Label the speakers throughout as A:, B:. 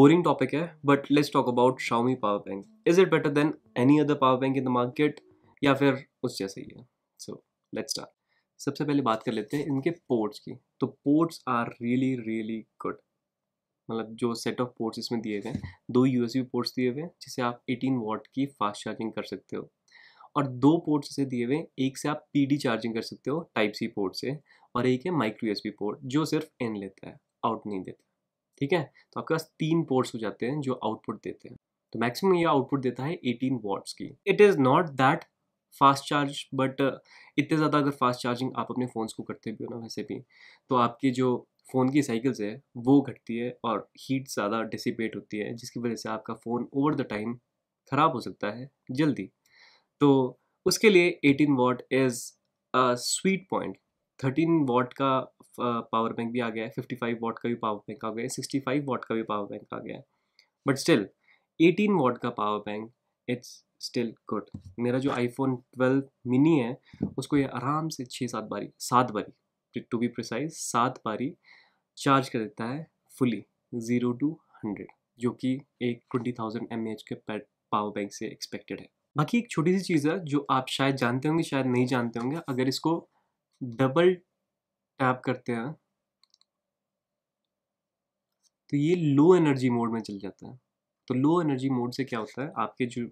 A: boring topic है but let's talk about Xiaomi power bank is it better than any other power bank in the market या फिर उस जैसे ही है so let's start सबसे पहले बात कर लेते हैं इनके पोर्ट्स की तो ports are really really good मतलब जो सेट ऑफ पोर्ट्स इसमें दिए गए दो यू एस पोर्ट्स दिए हुए हैं जिसे आप 18 वॉट की फास्ट चार्जिंग कर सकते हो और दो पोर्ट्स इसे दिए हुए एक से आप पी डी चार्जिंग कर सकते हो टाइप सी पोर्ट से और एक है माइक्रो यू पोर्ट जो सिर्फ इन लेता है आउट नहीं देता ठीक है तो आपके पास तीन पोर्ट्स हो जाते हैं जो आउटपुट देते हैं तो मैक्सिमम ये आउटपुट देता है 18 वॉट्स की it is not that fast charge but इतने ज़्यादा अगर फास्ट चार्जिंग आप अपने फ़ोन्स को करते भी हो ना वैसे भी तो आपकी जो फ़ोन की साइकिल्स है वो घटती है और हीट ज़्यादा डिसिपेट होती है जिसकी वजह से आपका फ़ोन ओवर द टाइम ख़राब हो सकता है जल्दी तो उसके लिए 18 watt is a sweet point thirteen watt का पावर uh, बैंक भी आ गया है फिफ्टी फाइव वाट का भी पावर बैंक आ गया है सिक्सटी फाइव वाट का भी पावर बैंक आ गया है बट स्टिल एटीन वाट का power bank it's still good मेरा जो आईफोन ट्वेल्व मिनी है उसको ये आराम से छः सात बारी सात बारी टू बी प्रिसाइज सात बारी चार्ज कर देता है फुली ज़ीरो टू हंड्रेड जो कि एक ट्वेंटी थाउजेंड एम एच के पावर बैंक से एक्सपेक्टेड है बाकी एक छोटी सी चीज़ है जो आप शायद जानते होंगे शायद नहीं जानते होंगे अगर इसको डबल टैप करते हैं तो ये लो एनर्जी मोड में चल जाता है तो लो एनर्जी मोड से क्या होता है आपके जो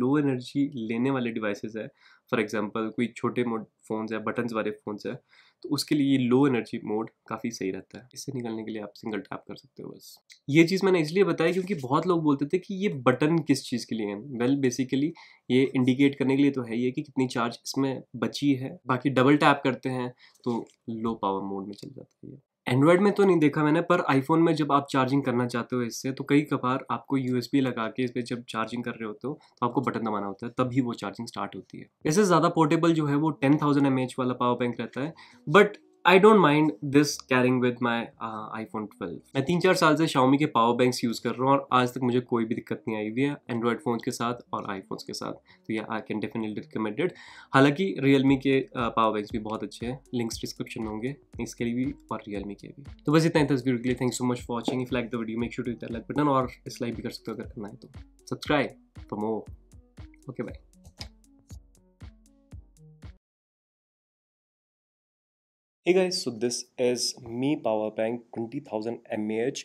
A: लो एनर्जी लेने वाले डिवाइसेस है फॉर एग्जांपल कोई छोटे मोड फ़ोन्स है बटन्स वाले फ़ोन्स है तो उसके लिए ये लो एनर्जी मोड काफ़ी सही रहता है इससे निकलने के लिए आप सिंगल टैप कर सकते हो बस ये चीज़ मैंने इसलिए बताई क्योंकि बहुत लोग बोलते थे कि ये बटन किस चीज़ के लिए है वेल बेसिकली ये इंडिकेट करने के लिए तो है ही है कि कितनी चार्ज इसमें बची है बाकी डबल टैप करते हैं तो लो पावर मोड में चल जाता है एंड्रॉयड में तो नहीं देखा मैंने पर आईफोन में जब आप चार्जिंग करना चाहते हो इससे तो कई कबार आपको यूएसबी लगा के इस पर जब चार्जिंग कर रहे होते हो तो आपको बटन दबाना होता है तभी वो चार्जिंग स्टार्ट होती है इससे ज़्यादा पोर्टेबल जो है वो टेन थाउजेंड एम एच वाला पावर बैंक रहता है but I don't mind this carrying with my iPhone twelve मैं तीन चार साल से शाओमी के पावर बैंक्स यूज़ कर रहा हूँ और आज तक मुझे कोई भी दिक्कत नहीं आई हुई है एंड्रॉयड फ़ोन के साथ और आई फोन के साथ तो ये आई कैन डेफिनेटली रिकमेंडेड हालांकि रियलमी के पावर uh, बैंक्स भी बहुत अच्छे हैं लिंक्स डिस्क्रिप्शन में होंगे इसके लिए भी और रियल मी के भी तो बस इतना ही तस्वीर के लिए thank so much for watching if like the video make sure to like button और इस लाइक भी कर सकते हो अगर करना है तो subscribe for more okay bye Hey guys, so this is Mi Power Bank 20,000 mAh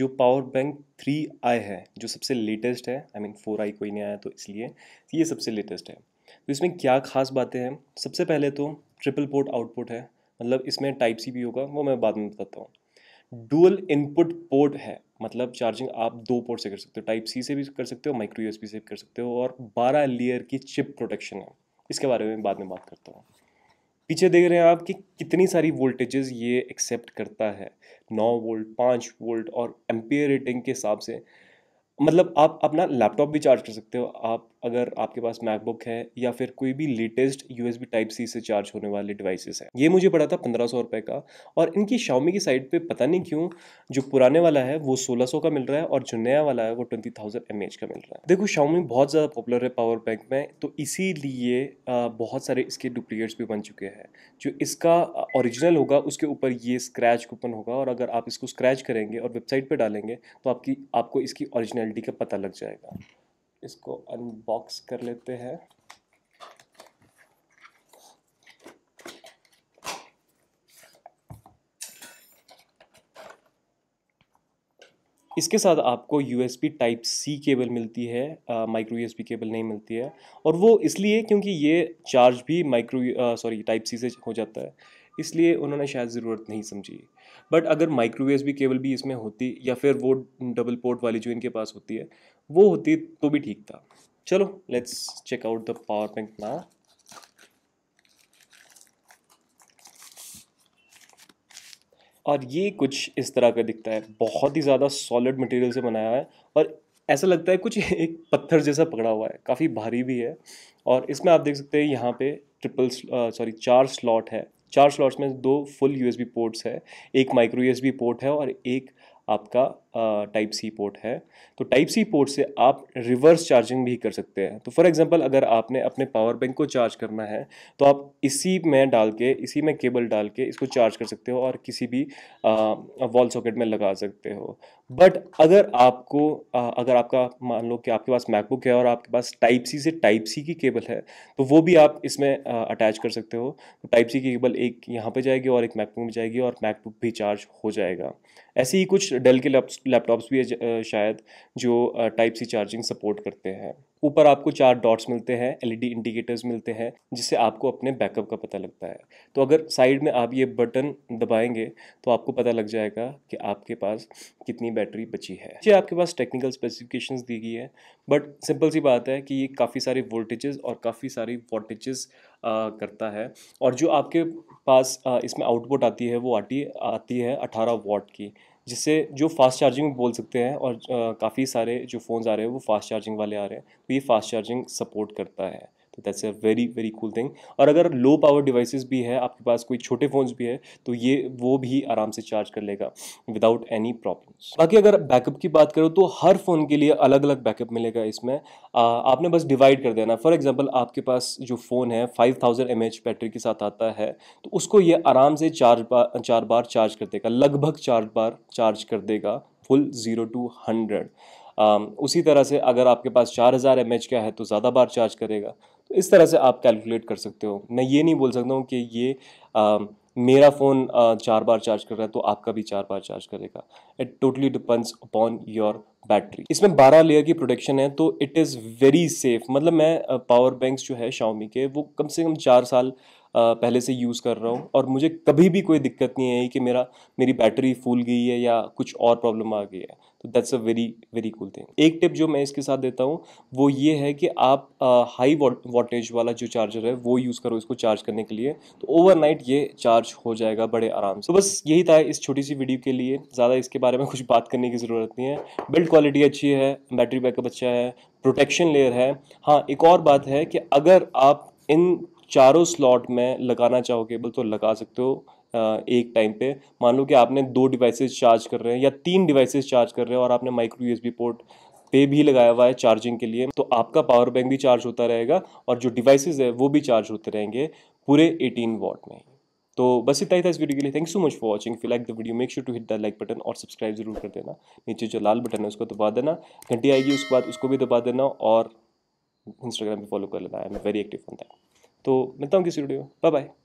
A: जो पावर बैंक थ्री आई है जो सबसे लेटेस्ट है आई मीन फोर आई कोई नहीं आया तो इसलिए ये सबसे लेटेस्ट है तो इसमें क्या खास बातें हैं सबसे पहले तो ट्रिपल पोर्ट आउटपुट है मतलब इसमें टाइप सी भी होगा वो मैं बाद में बताता हूँ डुअल इनपुट पोर्ट है मतलब चार्जिंग आप दो पोर्ट से कर सकते हो टाइप सी से भी कर सकते हो माइक्रो यूएसबी से भी कर सकते हो और बारह लेयर की चिप प्रोटेक्शन है इसके बारे में बाद में बात करता हूँ पीछे देख रहे हैं आप कि कितनी सारी वोल्टेजेस ये एक्सेप्ट करता है नौ वोल्ट पाँच वोल्ट और एम्पियर रेटिंग के हिसाब से मतलब आप अपना लैपटॉप भी चार्ज कर सकते हो आप अगर आपके पास मैकबुक है या फिर कोई भी latest U S B type C से चार्ज होने वाले डिवाइसेस हैं ये मुझे पड़ा था पंद्रह सौ रुपये का और इनकी शाओमी की साइड पे पता नहीं क्यों जो पुराने वाला है वो सोलह सौ का मिल रहा है और जो नया वाला है वो ट्वेंटी थाउजेंड एम एच का मिल रहा है देखो शाओमी बहुत ज़्यादा पॉपुलर है पावर बैंक में तो इसीलिए बहुत सारे इसके डुप्लीकेट्स भी बन चुके हैं जो इसका ओरिजिनल होगा उसके ऊपर ये स्क्रैच कूपन होगा और अगर आप इसको स्क्रैच करेंगे और वेबसाइट पर डालेंगे तो आपकी आपको इसकी ओरिजिनलिटी का पता लग जाएगा इसको अनबॉक्स कर लेते हैं इसके साथ आपको U S type C cable मिलती है माइक्रो यू एस केबल नहीं मिलती है और वो इसलिए क्योंकि ये चार्ज भी माइक्रो सॉरी टाइप सी से हो जाता है इसलिए उन्होंने शायद ज़रूरत नहीं समझी बट अगर माइक्रोवेव भी केबल भी इसमें होती या फिर वो डबल पोर्ट वाली जो इनके पास होती है वो होती तो भी ठीक था चलो let's check out the power bank now और ये कुछ इस तरह का दिखता है बहुत ही ज़्यादा सॉलिड मटेरियल से बनाया हुआ है और ऐसा लगता है कुछ एक पत्थर जैसा पकड़ा हुआ है काफ़ी भारी भी है और इसमें आप देख सकते हैं यहाँ पे ट्रिपल सॉरी चार स्लॉट है चार स्लॉट्स में दो फुल यूएसबी पोर्ट्स है एक माइक्रो यूएसबी पोर्ट है और एक आपका टाइप सी पोर्ट है तो टाइप सी पोर्ट से आप रिवर्स चार्जिंग भी कर सकते हैं तो फॉर एग्जांपल अगर आपने अपने पावर बैंक को चार्ज करना है तो आप इसी में डाल के इसी में केबल डाल के इसको चार्ज कर सकते हो और किसी भी वॉल सॉकेट में लगा सकते हो बट अगर आपको आ, अगर आपका मान लो कि आपके पास मैकबुक है और आपके पास टाइप सी से टाइप सी की केबल है तो वो भी आप इसमें अटैच कर सकते हो तो टाइप सी की केबल एक यहाँ पे जाएगी और एक मैकबुक में जाएगी और मैकबुक भी चार्ज हो जाएगा ऐसे ही कुछ डेल के लैप लैपटॉप्स भी है शायद जो टाइप सी चार्जिंग सपोर्ट करते हैं ऊपर आपको चार डॉट्स मिलते हैं एलईडी इंडिकेटर्स e मिलते हैं जिससे आपको अपने बैकअप का पता लगता है तो अगर साइड में आप ये बटन दबाएंगे तो आपको पता लग जाएगा कि आपके पास कितनी बैटरी बची है ये आपके पास टेक्निकल स्पेसिफिकेशंस दी गई है बट सिंपल सी बात है कि ये काफ़ी सारे वोल्टेजेस और काफ़ी सारी वोल्टेजेस करता है और जो आपके पास आ, इसमें आउटपुट आती है वो आती आती है अठारह वॉट की जिससे जो फास्ट चार्जिंग बोल सकते हैं और काफ़ी सारे जो फ़ोन्स आ रहे हैं वो फास्ट चार्जिंग वाले आ रहे हैं तो ये फास्ट चार्जिंग सपोर्ट करता है तो that's a very very cool thing और अगर लो पावर डिवाइसेस भी है आपके पास कोई छोटे फ़ोन्स भी है तो ये वो भी आराम से चार्ज कर लेगा विदाउट एनी प्रॉब्लम्स बाकी अगर बैकअप की बात करो तो हर फ़ोन के लिए अलग अलग बैकअप मिलेगा इसमें आ, आपने बस डिवाइड कर देना फॉर एग्जाम्पल आपके पास जो फ़ोन है फाइव थाउजेंड बैटरी के साथ आता है तो उसको ये आराम से चार बार चार बार चार्ज कर देगा लगभग चार बार चार्ज कर देगा full zero to hundred Um, उसी तरह से अगर आपके पास चार हज़ार एम का है तो ज़्यादा बार चार्ज करेगा तो इस तरह से आप कैलकुलेट कर सकते हो मैं ये नहीं बोल सकता हूँ कि ये आ, um, मेरा फ़ोन uh, चार बार चार्ज कर रहा है तो आपका भी चार बार चार्ज करेगा it totally depends upon your battery इसमें 12 लेयर की प्रोटेक्शन है तो इट इज़ वेरी सेफ मतलब मैं पावर uh, बैंक्स जो है शाओमी के वो कम से कम चार साल पहले से यूज़ कर रहा हूँ और मुझे कभी भी कोई दिक्कत नहीं आई कि मेरा मेरी बैटरी फूल गई है या कुछ और प्रॉब्लम आ गई है तो that's a very very cool thing एक टिप जो मैं इसके साथ देता हूँ वो ये है कि आप हाई वोल्टेज वाला जो चार्जर है वो यूज़ करो इसको चार्ज करने के लिए तो ओवरनाइट ये चार्ज हो जाएगा बड़े आराम से तो बस यही था इस छोटी सी वीडियो के लिए ज़्यादा इसके बारे में कुछ बात करने की ज़रूरत नहीं है बिल्ड क्वालिटी अच्छी है बैटरी बैकअप अच्छा है प्रोटेक्शन लेयर है हाँ एक और बात है कि अगर आप इन चारों स्लॉट में लगाना चाहो केबल तो लगा सकते हो एक टाइम पे मान लो कि आपने दो डिवाइसेस चार्ज कर रहे हैं या तीन डिवाइसेस चार्ज कर रहे हैं और आपने माइक्रो यूएसबी पोर्ट पे भी लगाया हुआ है चार्जिंग के लिए तो आपका पावर बैंक भी चार्ज होता रहेगा और जो डिवाइसेज है वो भी चार्ज होते रहेंगे पूरे 18 वॉट में तो बस इतना ही था इस वीडियो के लिए thank you so much for watching फिर like the video make sure to hit the like button और सब्सक्राइब जरूर कर देना नीचे जो लाल बटन है उसको दबा देना घंटी आएगी उसके बाद उसको भी दबा देना और इंस्टाग्राम पर फॉलो कर लेना I am very active on that तो मिलता हूँ किसी वीडियो में बाय बाय